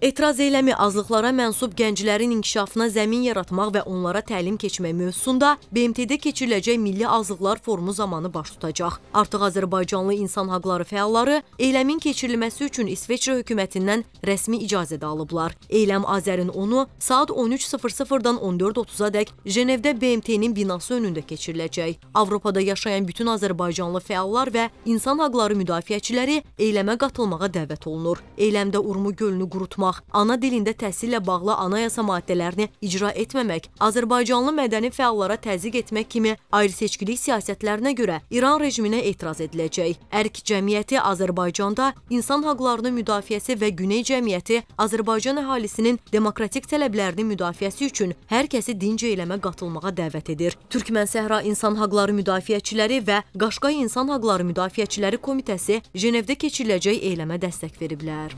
Etiraz eləmi azlıqlara mənsub gənclərin inkişafına zəmin yaratmaq və onlara təlim keçmək mövzusunda BMT-də keçiriləcək Milli Azlıqlar Forumu zamanı baş tutacaq. Artıq azərbaycanlı insan haqları fəalları eyləmin keçirilməsi üçün İsveç hökumətindən rəsmi icazə də alıblar. Eyləm Azərin 10-u saat 13:00-dan 14:30-adək Jenevdə BMT-nin binası önündə keçiriləcək. Avropada yaşayan bütün azərbaycanlı fəallar və insan haqları müdafiəçiləri eyləmə qatılmağa dəvət olunur. Eyləmdə Urmu gölünü qurutmaq qorumaq, ana dilində təhsillə bağlı anayasa maddələrini icra etməmək, azərbaycanlı mədəni fəallara təzyiq etmək kimi ayrı-seçkilik siyasətlərinə görə İran rejiminə etiraz ediləcək. Ərk cəmiyyəti Azərbaycanda insan hüquqlarının müdafiəsi və Güney cəmiyyəti Azərbaycan əhalisinin demokratik tələblərinin müdafiəsi üçün hər kəsi dinc eyləmə qatılmağa dəvət edir. Türkmən Səhra İnsan Haqları Müdafiəçiləri və Qaşqay İnsan Haqları Müdafiəçiləri Komitəsi Jenevdə keçiriləcək eyləmə dəstək veriblər.